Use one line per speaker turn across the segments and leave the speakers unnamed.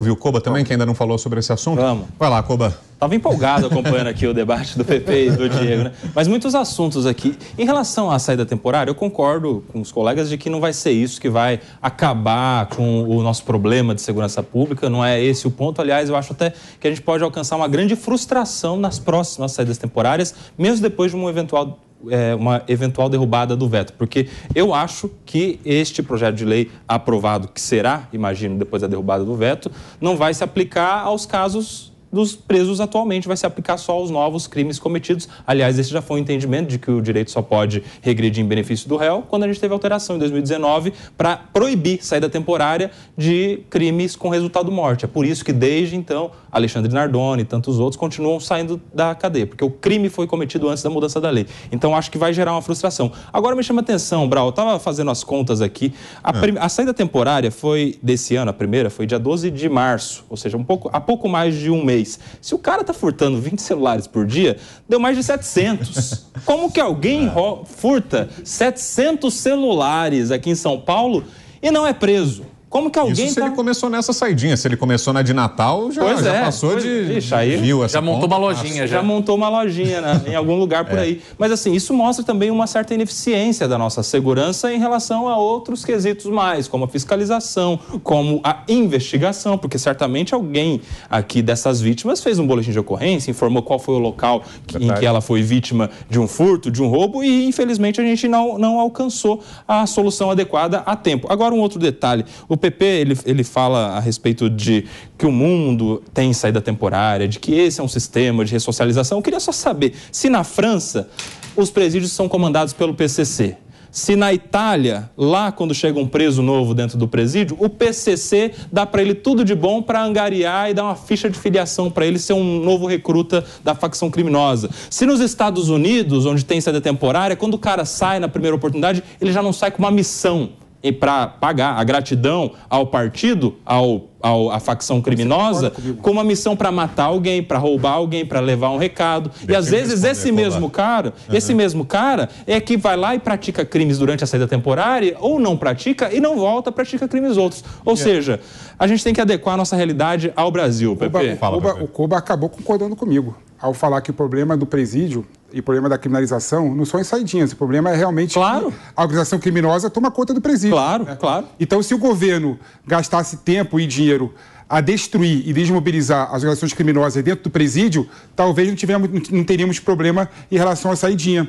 Viu Coba também, que ainda não falou sobre esse assunto? Vamos. Vai lá, Coba. Estava empolgado acompanhando aqui o debate do PP e do Diego, né? Mas muitos assuntos aqui. Em relação à saída temporária, eu concordo com os colegas de que não vai ser isso que vai acabar com o nosso problema de segurança pública, não é esse o ponto. Aliás, eu acho até que a gente pode alcançar uma grande frustração nas próximas saídas temporárias, mesmo depois de um eventual é, uma eventual derrubada do veto, porque eu acho que este projeto de lei aprovado, que será, imagino, depois da derrubada do veto, não vai se aplicar aos casos dos presos atualmente vai se aplicar só aos novos crimes cometidos. Aliás, esse já foi o um entendimento de que o direito só pode regredir em benefício do réu quando a gente teve alteração em 2019 para proibir saída temporária de crimes com resultado morte. É por isso que desde então Alexandre Nardoni e tantos outros continuam saindo da cadeia, porque o crime foi cometido antes da mudança da lei. Então acho que vai gerar uma frustração. Agora me chama a atenção, Brau, eu estava fazendo as contas aqui. A, ah. prim... a saída temporária foi desse ano, a primeira foi dia 12 de março, ou seja, um pouco, há pouco mais de um mês mês. Se o cara tá furtando 20 celulares por dia, deu mais de 700. Como que alguém é. furta 700 celulares aqui em São Paulo e não é preso? Como que alguém. Isso se tá... ele começou nessa saidinha. Se ele começou na de Natal, já, já é, passou pois, de. Ixi, aí mil essa já montou conta, uma lojinha. Já. já. montou uma lojinha né, em algum lugar por é. aí. Mas assim, isso mostra também uma certa ineficiência da nossa segurança em relação a outros quesitos mais, como a fiscalização, como a investigação, porque certamente alguém aqui dessas vítimas fez um boletim de ocorrência, informou qual foi o local que, em que ela foi vítima de um furto, de um roubo, e infelizmente a gente não, não alcançou a solução adequada a tempo. Agora, um outro detalhe. O PP ele, ele fala a respeito de que o mundo tem saída temporária, de que esse é um sistema de ressocialização. Eu queria só saber se na França os presídios são comandados pelo PCC. Se na Itália, lá quando chega um preso novo dentro do presídio, o PCC dá para ele tudo de bom para angariar e dar uma ficha de filiação para ele ser um novo recruta da facção criminosa. Se nos Estados Unidos, onde tem sede temporária, quando o cara sai na primeira oportunidade, ele já não sai com uma missão e para pagar a gratidão ao partido, ao, ao à facção criminosa, com uma missão para matar alguém, para roubar alguém, para levar um recado. Deixa e às vezes esse mesmo cara, uhum. esse mesmo cara é que vai lá e pratica crimes durante a saída temporária ou não pratica e não volta pratica crimes outros. Ou yeah. É. seja, a gente tem que adequar a nossa realidade ao Brasil. O Cuba, o Cuba,
o Cuba acabou concordando comigo ao falar que o problema do presídio e o problema da criminalização não são ensaidinhas. O problema é realmente claro. a organização criminosa toma conta do presídio. Claro, né? claro. Então, se o governo gastasse tempo e dinheiro a destruir e desmobilizar as organizações criminosas dentro do presídio, talvez não, tivemos, não teríamos problema em relação à saidinha.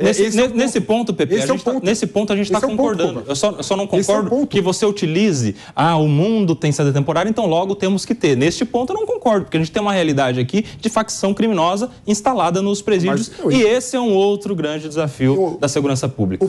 Nesse, é nesse é ponto, Pepe, é tá, nesse ponto a gente está é concordando.
Ponto, eu, só, eu, só, não é concordo que você utilize, ah, o mundo tem sede temporária, então logo temos que ter. Neste ponto eu não concordo, porque a gente tem uma realidade aqui de facção criminosa instalada nos presídios. Mas, e esse é um outro grande desafio eu, da segurança pública.